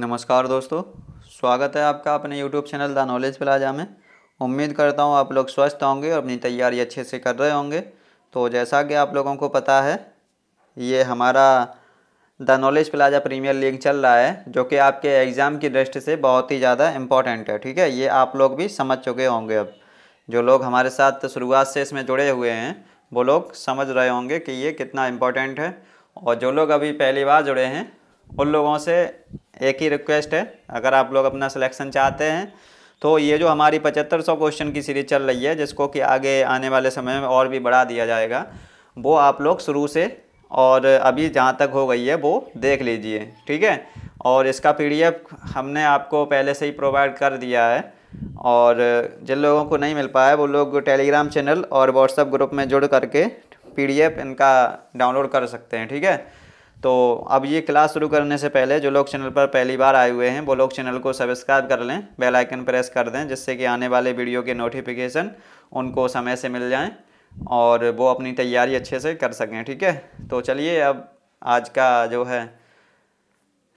नमस्कार दोस्तों स्वागत है आपका अपने YouTube channel the knowledge plaza में उम्मीद करता हूँ आप लोग स्वस्थ होंगे और अपनी तैयारी अच्छे से कर रहे होंगे तो जैसा कि आप लोगों को पता है ये हमारा the knowledge plaza premier league चल रहा है जो कि आपके एग्ज़ाम की दृष्टि से बहुत ही ज़्यादा इम्पॉर्टेंट है ठीक है ये आप लोग भी समझ चुके होंगे अब जो लोग हमारे साथ शुरुआत से इसमें जुड़े हुए हैं वो लोग समझ रहे होंगे कि ये कितना इम्पोर्टेंट है और जो लोग अभी पहली बार जुड़े हैं उन लोगों से एक ही रिक्वेस्ट है अगर आप लोग अपना सिलेक्शन चाहते हैं तो ये जो हमारी पचहत्तर सौ क्वेश्चन की सीरीज चल रही है जिसको कि आगे आने वाले समय में और भी बढ़ा दिया जाएगा वो आप लोग शुरू से और अभी जहाँ तक हो गई है वो देख लीजिए ठीक है और इसका पी हमने आपको पहले से ही प्रोवाइड कर दिया है और जिन लोगों को नहीं मिल पाया वो लोग टेलीग्राम चैनल और व्हाट्सएप ग्रुप में जुड़ करके पीडीएफ इनका डाउनलोड कर सकते हैं ठीक है तो अब ये क्लास शुरू करने से पहले जो लोग चैनल पर पहली बार आए हुए हैं वो लोग चैनल को सब्सक्राइब कर लें बेल आइकन प्रेस कर दें जिससे कि आने वाले वीडियो के नोटिफिकेशन उनको समय से मिल जाएं और वो अपनी तैयारी अच्छे से कर सकें ठीक है तो चलिए अब आज का जो है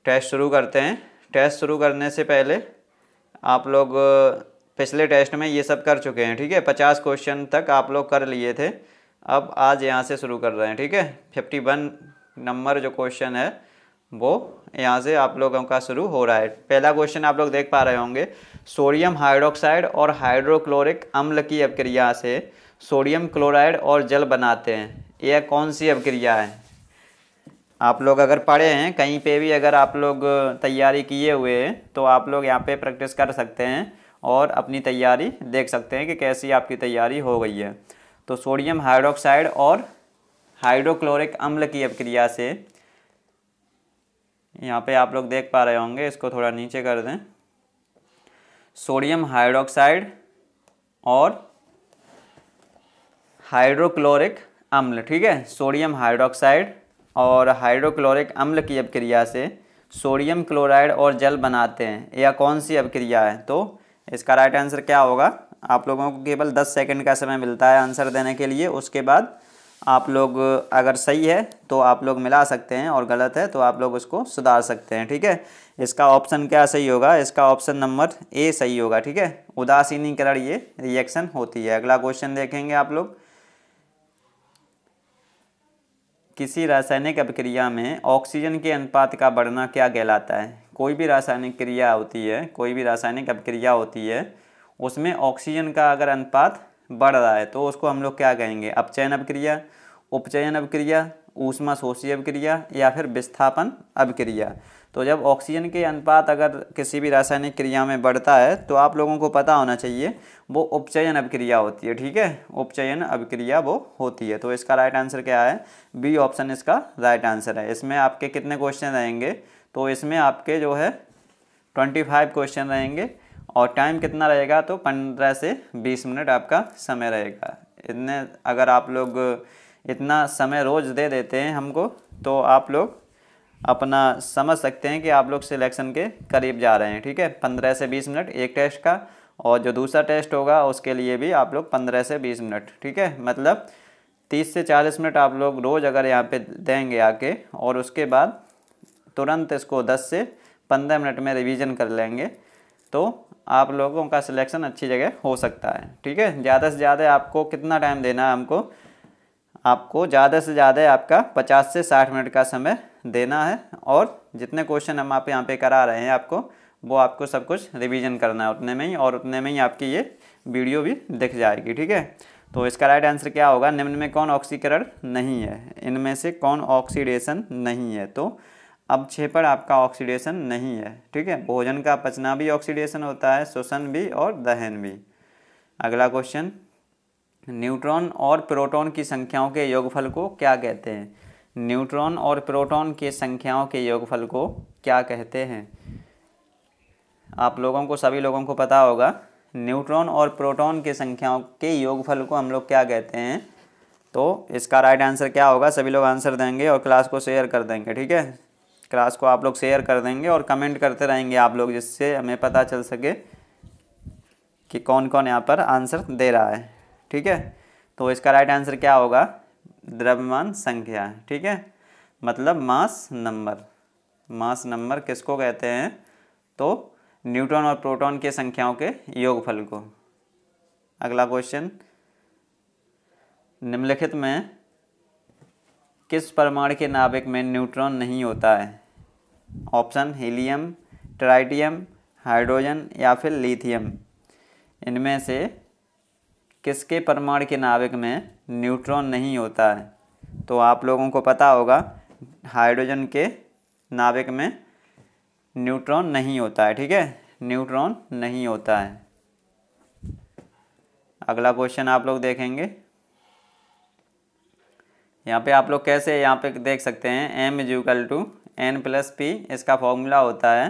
टेस्ट शुरू करते हैं टेस्ट शुरू करने से पहले आप लोग पिछले टेस्ट में ये सब कर चुके हैं ठीक है पचास क्वेश्चन तक आप लोग कर लिए थे अब आज यहाँ से शुरू कर रहे हैं ठीक है फिफ्टी वन नंबर जो क्वेश्चन है वो यहाँ से आप लोगों का शुरू हो रहा है पहला क्वेश्चन आप लोग देख पा रहे होंगे सोडियम हाइड्रोक्साइड और हाइड्रोक्लोरिक अम्ल की अपक्रिया से सोडियम क्लोराइड और जल बनाते हैं यह कौन सी अपक्रिया है आप लोग अगर पढ़े हैं कहीं पे भी अगर आप लोग तैयारी किए हुए हैं तो आप लोग यहाँ पे प्रैक्टिस कर सकते हैं और अपनी तैयारी देख सकते हैं कि कैसी आपकी तैयारी हो गई है तो सोडियम हाइड्रोक्साइड और हाइड्रोक्लोरिक अम्ल की अपक्रिया से यहाँ पे आप लोग देख पा रहे होंगे इसको थोड़ा नीचे कर दें सोडियम हाइड्रोक्साइड और हाइड्रोक्लोरिक अम्ल ठीक है सोडियम हाइड्रोक्साइड और हाइड्रोक्लोरिक अम्ल की अपक्रिया से सोडियम क्लोराइड और जल बनाते हैं यह कौन सी अपक्रिया है तो इसका राइट आंसर क्या होगा आप लोगों को केवल 10 सेकंड का समय मिलता है आंसर देने के लिए उसके बाद आप लोग अगर सही है तो आप लोग मिला सकते हैं और गलत है तो आप लोग उसको सुधार सकते हैं ठीक है इसका ऑप्शन क्या सही होगा इसका ऑप्शन नंबर ए सही होगा ठीक है उदासीनीकरण ये रिएक्शन होती है अगला क्वेश्चन देखेंगे आप लोग किसी रासायनिक अभिक्रिया में ऑक्सीजन के अनुपात का बढ़ना क्या कहलाता है कोई भी रासायनिक क्रिया होती है कोई भी रासायनिक अभिक्रिया होती है उसमें ऑक्सीजन का अगर अनुपात बढ़ रहा है तो उसको हम लोग क्या कहेंगे अपचयन अभिक्रिया उपचयन अभिक्रिया ऊष्मा शोषी अभिक्रिया या फिर विस्थापन अभिक्रिया तो जब ऑक्सीजन के अनुपात अगर किसी भी रासायनिक क्रिया में बढ़ता है तो आप लोगों को पता होना चाहिए वो उपचयन अभिक्रिया होती है ठीक है उपचयन अभिक्रिया वो होती है तो इसका राइट आंसर क्या है बी ऑप्शन इसका राइट आंसर है इसमें आपके कितने क्वेश्चन रहेंगे तो इसमें आपके जो है ट्वेंटी फाइव क्वेश्चन रहेंगे और टाइम कितना रहेगा तो पंद्रह से बीस मिनट आपका समय रहेगा इतने अगर आप लोग इतना समय रोज़ दे देते हैं हमको तो आप लोग अपना समझ सकते हैं कि आप लोग सिलेक्शन के करीब जा रहे हैं ठीक है पंद्रह से बीस मिनट एक टेस्ट का और जो दूसरा टेस्ट होगा उसके लिए भी आप लोग पंद्रह से बीस मिनट ठीक है मतलब तीस से चालीस मिनट आप लोग रोज़ अगर यहाँ पे देंगे आके और उसके बाद तुरंत इसको दस से पंद्रह मिनट में रिवीजन कर लेंगे तो आप लोगों का सिलेक्शन अच्छी जगह हो सकता है ठीक है ज़्यादा से ज़्यादा आपको कितना टाइम देना है हमको आपको ज़्यादा से ज़्यादा आपका 50 से 60 मिनट का समय देना है और जितने क्वेश्चन हम आप यहाँ पे करा रहे हैं आपको वो आपको सब कुछ रिवीजन करना है उतने में ही और उतने में ही आपकी ये वीडियो भी दिख जाएगी ठीक है तो इसका राइट आंसर क्या होगा निम्न में कौन ऑक्सीकरण नहीं है इनमें से कौन ऑक्सीडेशन नहीं है तो अब छः पर आपका ऑक्सीडेशन नहीं है ठीक है भोजन का पचना भी ऑक्सीडेशन होता है शोषण भी और दहन भी अगला क्वेश्चन न्यूट्रॉन और प्रोटॉन की संख्याओं के योगफल को क्या कहते हैं न्यूट्रॉन और प्रोटॉन की संख्याओं के योगफल को क्या कहते हैं आप लोगों को सभी लोगों को पता होगा न्यूट्रॉन और प्रोटॉन की संख्याओं के योगफल को हम लोग क्या कहते हैं तो इसका राइट आंसर क्या होगा सभी लोग आंसर देंगे और क्लास को शेयर कर देंगे ठीक है क्लास को आप लोग शेयर कर देंगे और कमेंट करते रहेंगे आप लोग जिससे हमें पता चल सके कि कौन कौन यहाँ पर आंसर दे रहा है ठीक है तो इसका राइट आंसर क्या होगा द्रव्यमान संख्या ठीक है मतलब मास नंबर मास नंबर किसको कहते हैं तो न्यूट्रॉन और प्रोटॉन के संख्याओं के योगफल को अगला क्वेश्चन निम्नलिखित में किस परमाणु के नाभिक में न्यूट्रॉन नहीं होता है ऑप्शन हीलियम ट्राइटियम हाइड्रोजन या फिर लिथियम इनमें से किसके परमाणु के नाभिक में न्यूट्रॉन नहीं होता है तो आप लोगों को पता होगा हाइड्रोजन के नाभिक में न्यूट्रॉन नहीं होता है ठीक है न्यूट्रॉन नहीं होता है अगला क्वेश्चन आप लोग देखेंगे यहाँ पे आप लोग कैसे यहाँ पे देख सकते हैं M is to N plus P इसका फॉर्मूला होता है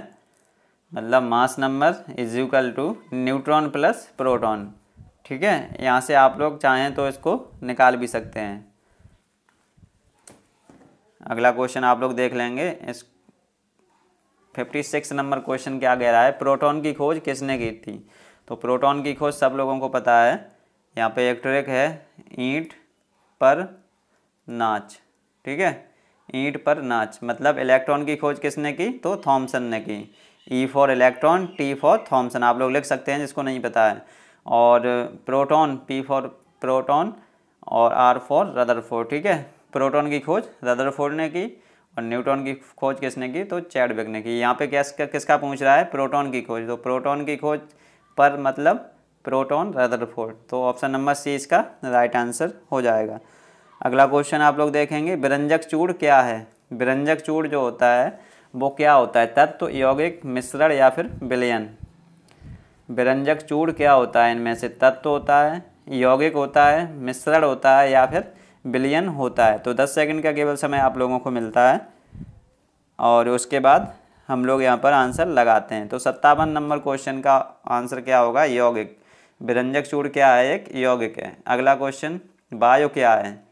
मतलब mass number is equal to neutron plus proton ठीक है यहाँ से आप लोग चाहें तो इसको निकाल भी सकते हैं अगला क्वेश्चन आप लोग देख लेंगे इस फिफ्टी सिक्स नंबर क्वेश्चन क्या कह रहा है प्रोटॉन की खोज किसने की थी तो प्रोटॉन की खोज सब लोगों को पता है यहाँ पे एक ट्रिक है ईंट पर नाच ठीक है ईंट पर नाच मतलब इलेक्ट्रॉन की खोज किसने की तो थॉमसन ने की E for electron T for Thomson आप लोग लिख सकते हैं जिसको नहीं पता है और प्रोटॉन पी फॉर प्रोटॉन और आर फॉर रदरफोर्ड ठीक है प्रोटॉन की खोज रदरफोर्ड ने की और न्यूट्रॉन की खोज किसने की तो चैडविक ने की यहाँ पे क्या किसका पूछ रहा है प्रोटॉन की खोज तो प्रोटॉन की खोज पर मतलब प्रोटॉन रदरफोर्ड तो ऑप्शन नंबर सी इसका राइट आंसर हो जाएगा अगला क्वेश्चन आप लोग देखेंगे विरंजक चूड़ क्या है विरंजक चूड़ जो होता है वो क्या होता है तत्व तो यौगिक मिश्रण या फिर विलयन विरंजक चूड़ क्या होता है इनमें से तत्व तो होता है यौगिक होता है मिश्रण होता है या फिर विलयन होता है तो 10 सेकंड का केवल समय आप लोगों को मिलता है और उसके बाद हम लोग यहाँ पर आंसर लगाते हैं तो सत्तावन नंबर क्वेश्चन का आंसर क्या होगा यौगिक विरंजक चूड़ क्या है एक यौगिक है अगला क्वेश्चन बायो क्या है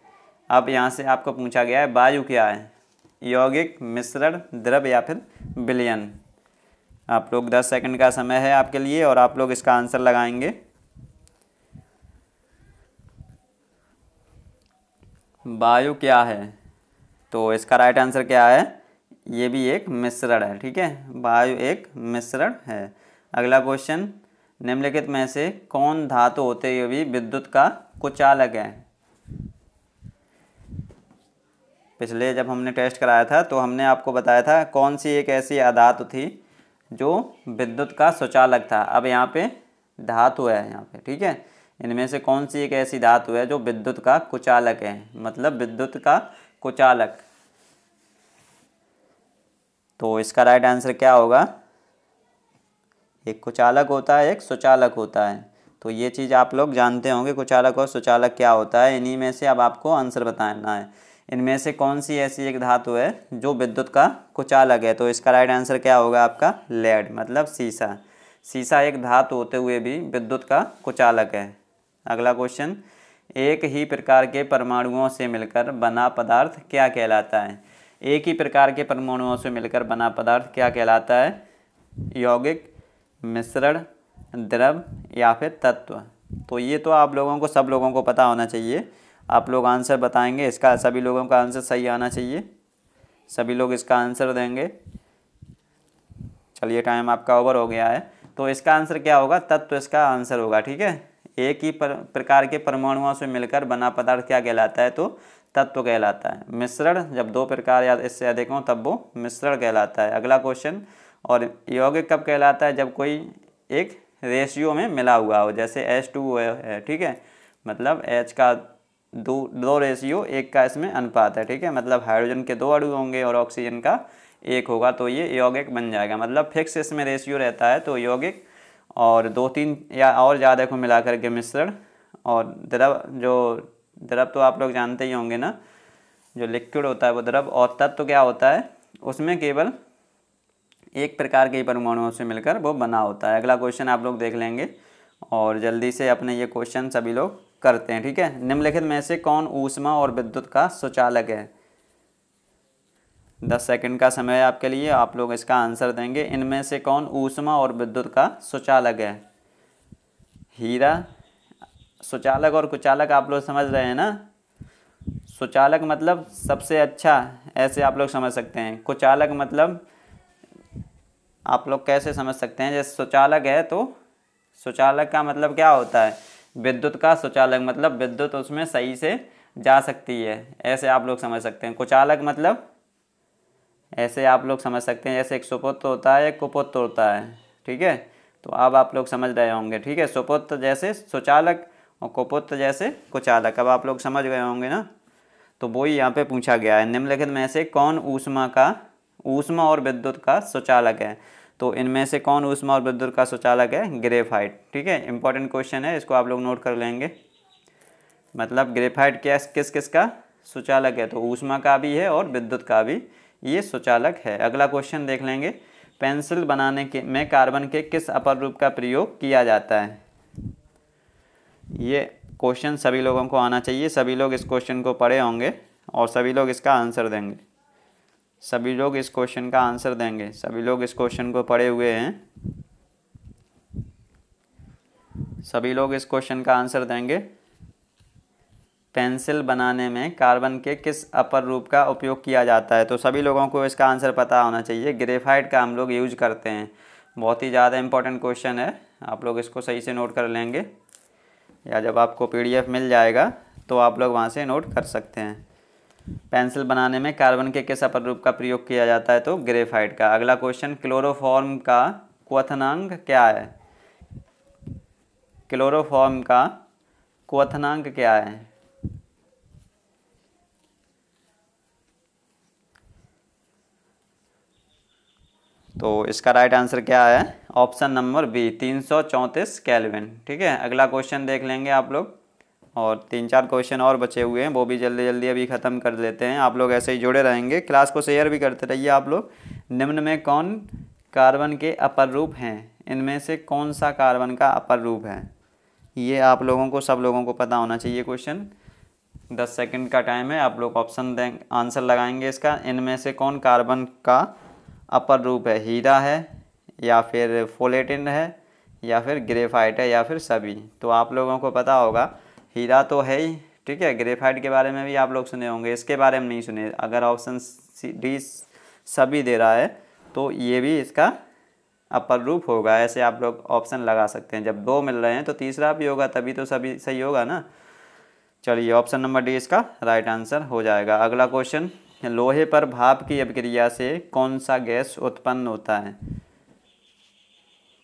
अब यहाँ से आपको पूछा गया है वायु क्या है यौगिक मिश्रण द्रव या फिर बिलियन आप लोग 10 सेकंड का समय है आपके लिए और आप लोग इसका आंसर लगाएंगे वायु क्या है तो इसका राइट आंसर क्या है ये भी एक मिश्रण है ठीक है वायु एक मिश्रण है अगला क्वेश्चन निम्नलिखित में से कौन धातु होते हुए भी विद्युत का कुचालक है पिछले जब हमने टेस्ट कराया था तो हमने आपको बताया था कौन सी एक ऐसी अधातु थी जो विद्युत का स्वचालक था अब यहाँ पे धातु है यहाँ पे ठीक है इनमें से कौन सी एक ऐसी धातु है जो विद्युत का कुचालक है मतलब विद्युत का कुचालक तो इसका राइट आंसर क्या होगा एक कुचालक होता है एक सुचालक होता है तो ये चीज़ आप लोग जानते होंगे कुचालक और सुचालक क्या होता है इन्हीं में से अब आपको आंसर बताना है इनमें से कौन सी ऐसी एक धातु है जो विद्युत का कुचालक है तो इसका राइट आंसर क्या होगा आपका लेड मतलब सीसा सीसा एक धातु होते हुए भी विद्युत का कुचालक है अगला क्वेश्चन एक ही प्रकार के परमाणुओं से मिलकर बना पदार्थ क्या कहलाता है एक ही प्रकार के परमाणुओं से मिलकर बना पदार्थ क्या कहलाता है यौगिक मिश्रण द्रव या फिर तत्व तो ये तो आप लोगों को सब लोगों को पता होना चाहिए आप लोग आंसर बताएंगे इसका सभी लोगों का आंसर सही आना चाहिए सभी लोग इसका आंसर देंगे चलिए टाइम आपका ओवर हो गया है तो इसका आंसर क्या होगा तत्व तो इसका आंसर होगा ठीक है एक ही पर, प्रकार के परमाणुओं से मिलकर बना पदार्थ क्या कहलाता है तो तत्व तो कहलाता है मिश्रण जब दो प्रकार या इससे अधिक हों तब वो मिश्रण कहलाता है अगला क्वेश्चन और यौगिक कब कहलाता है जब कोई एक रेशियो में मिला हुआ हो जैसे एच टू है ठीक है मतलब एच का दो दो रेशियो एक का इसमें अनुपात है ठीक है मतलब हाइड्रोजन के दो अणु होंगे और ऑक्सीजन का एक होगा तो ये यौगिक बन जाएगा मतलब फिक्स इसमें रेशियो रहता है तो यौगिक और दो तीन या और ज़्यादा को मिलाकर के मिश्रण और द्रव जो द्रव तो आप लोग जानते ही होंगे ना जो लिक्विड होता है वो द्रव और तत्व तो क्या होता है उसमें केवल एक प्रकार के परमाणुओं से मिलकर वो बना होता है अगला क्वेश्चन आप लोग देख लेंगे और जल्दी से अपने ये क्वेश्चन सभी लोग करते हैं ठीक है निम्नलिखित में से कौन ऊष्मा और विद्युत का सुचालक है दस सेकंड का समय है आपके लिए आप लोग इसका आंसर देंगे इनमें से कौन ऊष्मा और विद्युत का सुचालक है हीरा सुचालक और कुचालक आप लोग समझ रहे हैं ना सुचालक मतलब सबसे अच्छा ऐसे आप लोग समझ सकते हैं कुचालक मतलब आप लोग कैसे समझ सकते हैं जैसे सुचालक है तो सुचालक का मतलब क्या होता है विद्युत का सुचालक मतलब विद्युत उसमें सही से जा सकती है ऐसे आप लोग समझ सकते हैं कुचालक मतलब ऐसे आप लोग समझ सकते हैं जैसे एक सुपुत्र होता है एक कुपुत्र होता है ठीक है तो अब आप लोग समझ रहे होंगे ठीक है सुपुत्र जैसे सुचालक और कुपुत्र जैसे कुचालक अब आप लोग समझ गए होंगे ना तो वो ही यहाँ पे पूछा गया है निम्नलिखित में से कौन ऊष्मा का ऊष्मा और विद्युत का सुचालक है तो इनमें से कौन उष्मा और विद्युत का सुचालक है ग्रेफाइट ठीक है इंपॉर्टेंट क्वेश्चन है इसको आप लोग नोट कर लेंगे मतलब ग्रेफाइट क्या किस किस का सुचालक है तो ऊष्मा का भी है और विद्युत का भी ये सुचालक है अगला क्वेश्चन देख लेंगे पेंसिल बनाने के में कार्बन के किस अपर रूप का प्रयोग किया जाता है ये क्वेश्चन सभी लोगों को आना चाहिए सभी लोग इस क्वेश्चन को पढ़े होंगे और सभी लोग इसका आंसर देंगे सभी लोग इस क्वेश्चन का आंसर देंगे सभी लोग इस क्वेश्चन को पढ़े हुए हैं सभी लोग इस क्वेश्चन का आंसर देंगे पेंसिल बनाने में कार्बन के किस अपर रूप का उपयोग किया जाता है तो सभी लोगों को इसका आंसर पता होना चाहिए ग्रेफाइट का हम लोग यूज करते हैं बहुत ही ज़्यादा इम्पोर्टेंट क्वेश्चन है आप लोग इसको सही से नोट कर लेंगे या जब आपको पीडीएफ मिल जाएगा तो आप लोग वहाँ से नोट कर सकते हैं पेंसिल बनाने में कार्बन के किस अपरूप का प्रयोग किया जाता है तो ग्रेफाइट का अगला क्वेश्चन क्लोरोफॉर्म का क्वथनांक क्या है क्लोरोफॉर्म का क्वथनांक क्या है तो इसका राइट आंसर क्या है ऑप्शन नंबर बी तीन सौ चौंतीस कैलविन ठीक है अगला क्वेश्चन देख लेंगे आप लोग और तीन चार क्वेश्चन और बचे हुए हैं वो भी जल्दी जल्दी अभी ख़त्म कर लेते हैं आप लोग ऐसे ही जुड़े रहेंगे क्लास को शेयर भी करते रहिए आप लोग निम्न में कौन कार्बन के अपर रूप हैं इनमें से कौन सा कार्बन का अपर रूप है ये आप लोगों को सब लोगों को पता होना चाहिए क्वेश्चन दस सेकेंड का टाइम है आप लोग ऑप्शन दें आंसर लगाएंगे इसका इनमें से कौन कार्बन का अपर रूप है हीरा है या फिर फोलेटिन है या फिर ग्रेफाइट है या फिर सभी तो आप लोगों को पता होगा हीरा तो है ही ठीक है ग्रेफाइट के बारे में भी आप लोग सुने होंगे इसके बारे में नहीं सुने अगर ऑप्शन सी डी सभी दे रहा है तो ये भी इसका अपर रूप होगा ऐसे आप लोग ऑप्शन लगा सकते हैं जब दो मिल रहे हैं तो तीसरा भी होगा तभी तो सभी सही होगा ना चलिए ऑप्शन नंबर डी इसका राइट आंसर हो जाएगा अगला क्वेश्चन लोहे पर भाप की अभिक्रिया से कौन सा गैस उत्पन्न होता है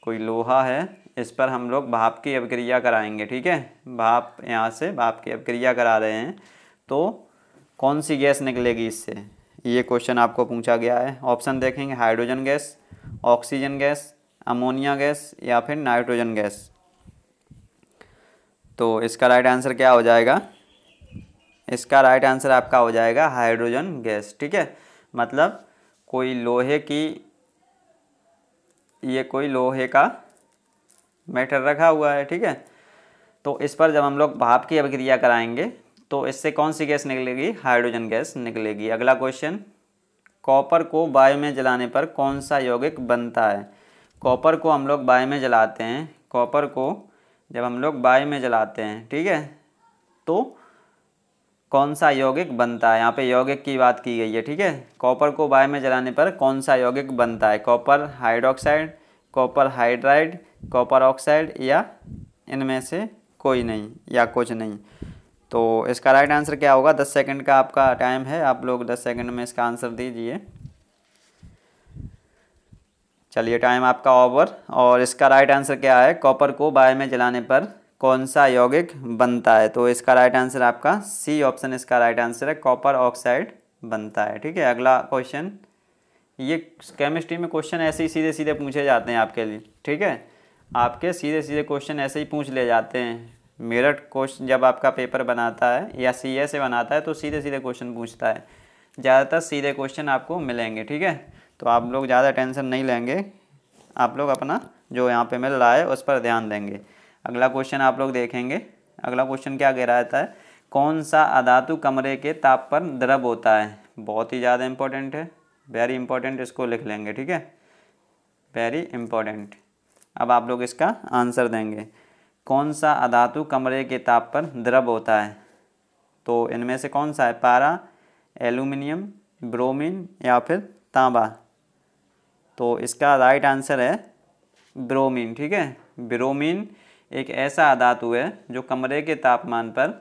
कोई लोहा है इस पर हम लोग भाप की अभिक्रिया कराएंगे ठीक है भाप यहाँ से भाप की अभिक्रिया करा रहे हैं तो कौन सी गैस निकलेगी इससे ये क्वेश्चन आपको पूछा गया है ऑप्शन देखेंगे hydrogen gas oxygen gas ammonia gas या फिर नाइट्रोजन गैस तो इसका राइट आंसर क्या हो जाएगा इसका राइट आंसर आपका हो जाएगा हाइड्रोजन गैस ठीक है मतलब कोई लोहे की ये कोई लोहे का मैटर रखा हुआ है ठीक है तो इस पर जब हम लोग भाप की अभिक्रिया कराएंगे तो इससे कौन सी गैस निकलेगी हाइड्रोजन गैस निकलेगी अगला क्वेश्चन कॉपर को वायु में जलाने पर कौन सा यौगिक बनता है कॉपर को हम लोग बाय में जलाते हैं कॉपर को जब हम लोग बाय में जलाते हैं ठीक है तो कौन सा यौगिक बनता है यहाँ पे यौगिक की बात की गई है ठीक है कॉपर को बाय में जलाने पर कौन सा यौगिक बनता है copper hydroxide copper hydride copper oxide या इनमें से कोई नहीं या कुछ नहीं तो इसका राइट आंसर क्या होगा दस सेकंड का आपका टाइम है आप लोग दस सेकंड में इसका आंसर दीजिए चलिए टाइम आपका ओवर और इसका राइट आंसर क्या है कॉपर को बाय में जलाने पर कौन सा यौगिक बनता है तो इसका राइट आंसर आपका सी ऑप्शन इसका राइट आंसर है कॉपर ऑक्साइड बनता है ठीक है अगला क्वेश्चन ये केमिस्ट्री में क्वेश्चन ऐसे ही सीधे सीधे पूछे जाते हैं आपके लिए ठीक है आपके सीधे सीधे क्वेश्चन ऐसे ही पूछ ले जाते हैं मेरठ क्वेश्चन जब आपका पेपर बनाता है या सी ए से बनाता है तो सीधे सीधे क्वेश्चन पूछता है ज़्यादातर सीधे क्वेश्चन आपको मिलेंगे ठीक है तो आप लोग ज़्यादा टेंशन नहीं लेंगे आप लोग अपना जो यहाँ पे मिल रहा है उस पर ध्यान देंगे अगला क्वेश्चन आप लोग देखेंगे अगला क्वेश्चन क्या कह रहा है कौन सा अधातु कमरे के ताप पर द्रव होता है बहुत ही ज़्यादा इम्पोर्टेंट है वेरी इंपॉर्टेंट इसको लिख लेंगे ठीक है वेरी इंपॉर्टेंट अब आप लोग इसका आंसर देंगे कौन सा अधातु कमरे के ताप पर द्रव होता है तो इनमें से कौन सा है पारा एल्यूमिनियम ब्रोमीन या फिर तांबा तो इसका राइट आंसर है ब्रोमीन ठीक है ब्रोमीन एक ऐसा अधातु है जो कमरे के तापमान पर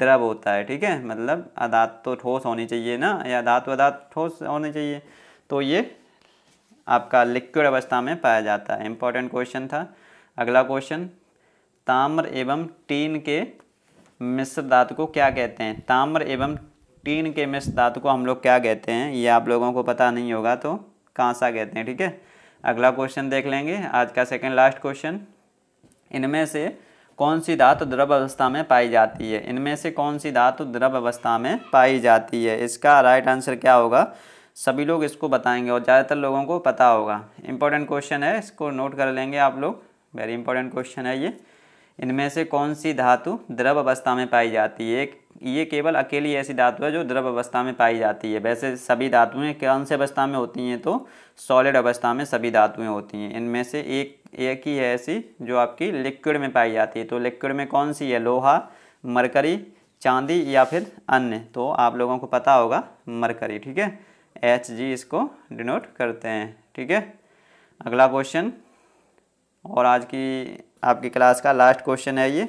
द्रव होता है ठीक है मतलब अधातु तो ठोस होनी चाहिए ना या धातु अधातु ठोस होनी चाहिए तो ये आपका लिक्विड अवस्था में पाया जाता है इंपॉर्टेंट क्वेश्चन था अगला क्वेश्चन ताम्र एवं टीन के मिश्र धातु को क्या कहते हैं ताम्र एवं टीन के मिश्र धातु को हम लोग क्या कहते हैं ये आप लोगों को पता नहीं होगा तो कांसा कहते हैं ठीक है अगला क्वेश्चन देख लेंगे आज का सेकेंड लास्ट क्वेश्चन इनमें से कौन सी धातु द्रव अवस्था में पाई जाती है इनमें से कौन सी धातु द्रव अवस्था में पाई जाती है इसका राइट आंसर क्या होगा सभी लोग इसको बताएंगे और ज़्यादातर लोगों को पता होगा इंपॉर्टेंट क्वेश्चन है इसको नोट कर लेंगे आप लोग वेरी इंपॉर्टेंट क्वेश्चन है ये इनमें से कौन सी धातु द्रव अवस्था में पाई जाती है एक ये केवल अकेली ऐसी धातु है जो द्रव अवस्था में पाई जाती है वैसे सभी धातुएं कौन से अवस्था में होती हैं तो सॉलिड अवस्था में सभी धातुएं होती हैं इनमें से एक एक ही है ऐसी जो आपकी लिक्विड में पाई जाती है तो लिक्विड में कौन सी है लोहा मरकरी चांदी या फिर अन्य तो आप लोगों को पता होगा मरकरी ठीक है एच जी इसको डिनोट करते हैं ठीक है अगला क्वेश्चन और आज की आपकी क्लास का लास्ट क्वेश्चन है ये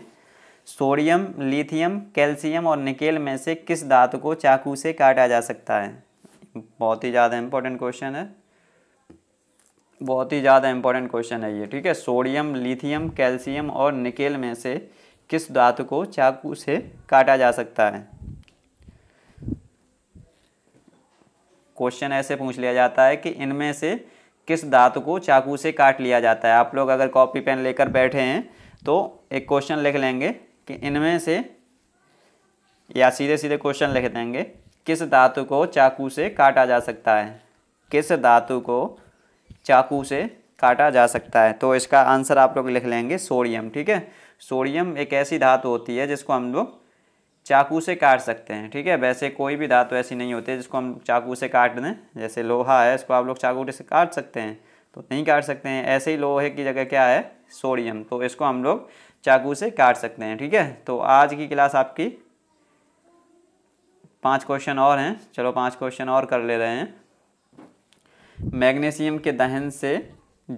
सोडियम लिथियम कैल्शियम और निकेल में से किस धातु को चाकू से काटा जा सकता है बहुत ही ज़्यादा इम्पोर्टेंट क्वेश्चन है बहुत ही ज़्यादा इम्पोर्टेंट क्वेश्चन है ये ठीक है सोडियम लिथियम कैल्शियम और निकेल में से किस धातु को चाकू से काटा जा सकता है क्वेश्चन ऐसे पूछ लिया जाता है कि इनमें से किस धातु को चाकू से काट लिया जाता है आप लोग अगर कॉपी पेन लेकर बैठे हैं तो एक क्वेश्चन लिख लेंगे कि इनमें से या सीधे सीधे क्वेश्चन लिख देंगे किस धातु को चाकू से काटा जा सकता है किस धातु को चाकू से काटा जा सकता है तो इसका आंसर आप लोग लिख लेंगे सोडियम ठीक है सोडियम एक ऐसी धातु होती है जिसको हम लोग चाकू से काट सकते हैं ठीक है वैसे कोई भी धातु ऐसी नहीं होती जिसको हम चाकू से काट दें जैसे लोहा है इसको आप लोग चाकू से काट सकते हैं तो नहीं काट सकते हैं ऐसे ही लोहे की जगह क्या है सोडियम तो इसको हम लोग चाकू से काट सकते हैं ठीक है तो आज की क्लास आपकी पांच क्वेश्चन और हैं चलो पांच क्वेश्चन और कर ले रहे हैं मैग्नीशियम के दहन से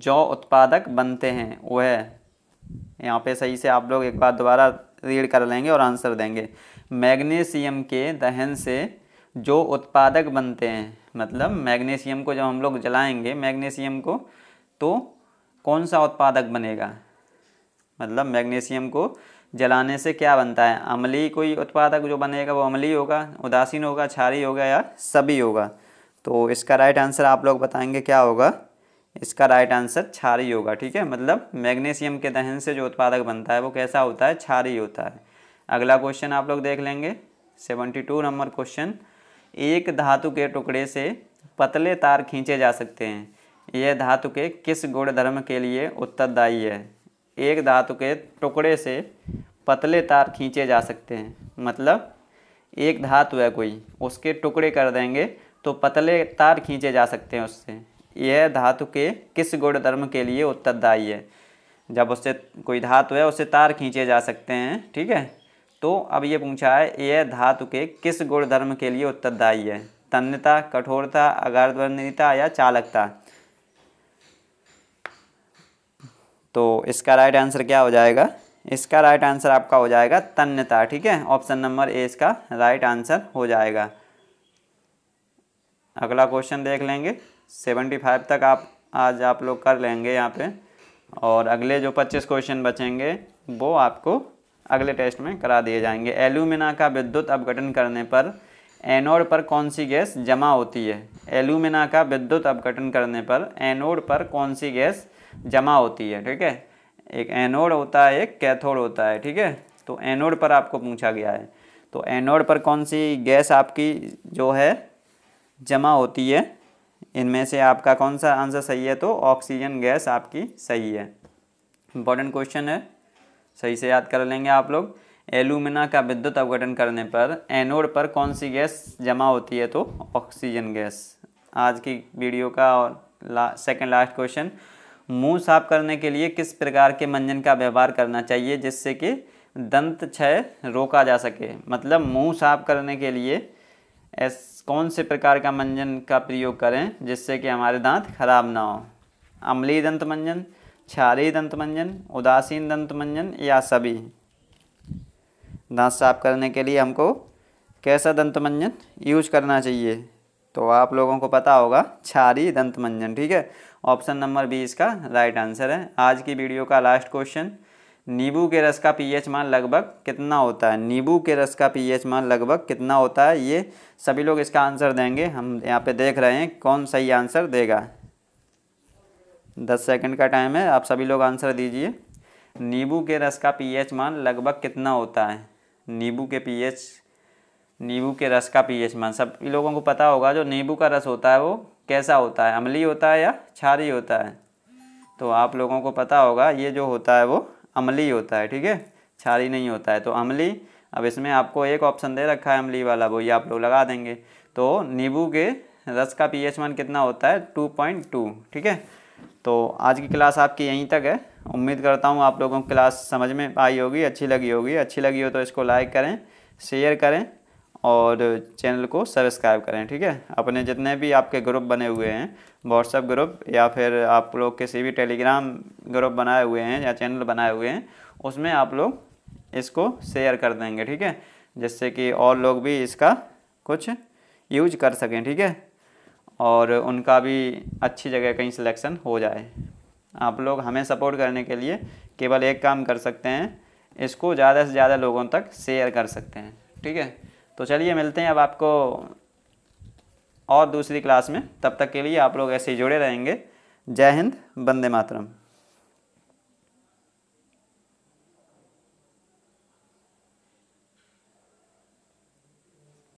जो उत्पादक बनते हैं वह यहाँ पे सही से आप लोग एक बार दोबारा रीड कर लेंगे और आंसर देंगे मैग्नीशियम के दहन से जो उत्पादक बनते हैं मतलब मैग्नीशियम को जब हम लोग जलाएंगे मैग्नीशियम को तो कौन सा उत्पादक बनेगा मतलब मैग्नीशियम को जलाने से क्या बनता है अमली कोई उत्पादक जो बनेगा वो अमली होगा उदासीन होगा छारी होगा या सभी होगा तो इसका राइट आंसर आप लोग बताएंगे क्या होगा इसका राइट आंसर छारी होगा ठीक है मतलब मैग्नीशियम के दहन से जो उत्पादक बनता है वो कैसा होता है छारी होता है अगला क्वेश्चन आप लोग देख लेंगे सेवनटी टू नंबर क्वेश्चन एक धातु के टुकड़े से पतले तार खींचे जा सकते हैं यह धातु के किस गुण धर्म के लिए उत्तरदायी है एक धातु के टुकड़े से पतले तार खींचे जा सकते हैं मतलब एक धातु है कोई उसके टुकड़े कर देंगे तो पतले तार खींचे जा सकते हैं उससे यह धातु के किस गुण धर्म के लिए उत्तरदायी है जब उससे कोई धातु है उससे तार खींचे जा सकते हैं ठीक है तो अब ये पूछा है यह धातु के किस गुणधर्म के लिए उत्तरदायी है तन्यता कठोरता अगार्ध्वनिता या चालकता तो इसका राइट आंसर क्या हो जाएगा इसका राइट आंसर आपका हो जाएगा तन्यता ठीक है ऑप्शन नंबर ए इसका राइट आंसर हो जाएगा अगला क्वेश्चन देख लेंगे सेवेंटी फाइव तक आप आज आप लोग कर लेंगे यहाँ पे और अगले जो पच्चीस क्वेश्चन बचेंगे वो आपको अगले टेस्ट में करा दिए जाएंगे एल्यूमिना का विद्युत अपघटन करने पर एनोड पर कौन सी गैस जमा होती है एल्यूमिना का विद्युत अपघटन करने पर एनोड पर कौन सी गैस जमा होती है ठीक है एक एनोड होता है एक कैथोड होता है ठीक है तो एनोड पर आपको पूछा गया है तो एनोड पर कौन सी गैस आपकी जो है जमा होती है इनमें से आपका कौन सा आंसर सही है तो ऑक्सीजन गैस आपकी सही है इंपॉर्टेंट क्वेश्चन है सही से याद कर लेंगे आप लोग एलुमिना का विद्युत अवघटन करने पर एनोड पर कौन सी गैस जमा होती है तो ऑक्सीजन गैस आज की वीडियो का और ला सेकेंड लास्ट क्वेश्चन मुंह साफ करने के लिए किस प्रकार के मंजन का व्यवहार करना चाहिए जिससे कि दंत क्षय रोका जा सके मतलब मुंह साफ करने के लिए एस कौन से प्रकार का मंजन का प्रयोग करें जिससे कि हमारे दांत खराब ना हो अमली दंत मंजन क्षारी दंतमंजन उदासीन दंतमंजन या सभी दांत साफ करने के लिए हमको कैसा दंतमंजन यूज करना चाहिए तो आप लोगों को पता होगा क्षारी दंतमंजन ठीक है ऑप्शन नंबर बी इसका राइट आंसर है आज की वीडियो का लास्ट क्वेश्चन नींबू के रस का पीएच मान लगभग कितना होता है नींबू के रस का पीएच मान लगभग कितना होता है ये सभी लोग इसका आंसर देंगे हम यहाँ पे देख रहे हैं कौन सही आंसर देगा दस सेकंड का टाइम है आप सभी लोग आंसर दीजिए नींबू के रस का पीएच मान लगभग कितना होता है नींबू के पीएच नींबू के रस का पीएच मान सभी लोगों को पता होगा जो नींबू का रस होता है वो कैसा होता है अमली होता है या छारी होता है तो आप लोगों को पता होगा ये जो होता है वो अमली होता है ठीक है छारी नहीं होता है तो अमली अब इसमें आपको एक ऑप्शन दे रखा है अमली वाला वो ये आप लोग लगा देंगे तो नींबू के रस का पीएच मान कितना होता है टू पॉइंट टू ठीक है तो आज की क्लास आपकी यहीं तक है उम्मीद करता हूँ आप लोगों को क्लास समझ में आई होगी अच्छी लगी होगी अच्छी लगी हो तो इसको लाइक करें शेयर करें और चैनल को सब्सक्राइब करें ठीक है अपने जितने भी आपके ग्रुप बने हुए हैं व्हाट्सएप ग्रुप या फिर आप लोग किसी भी टेलीग्राम ग्रुप बनाए हुए हैं या चैनल बनाए हुए हैं उसमें आप लोग इसको शेयर कर देंगे ठीक है जिससे कि और लोग भी इसका कुछ यूज कर सकें ठीक है और उनका भी अच्छी जगह कहीं सिलेक्शन हो जाए आप लोग हमें सपोर्ट करने के लिए केवल एक काम कर सकते हैं इसको ज़्यादा से ज़्यादा लोगों तक शेयर कर सकते हैं ठीक है तो चलिए मिलते हैं अब आपको और दूसरी क्लास में तब तक के लिए आप लोग ऐसे ही जुड़े रहेंगे जय हिंद बंदे मातरम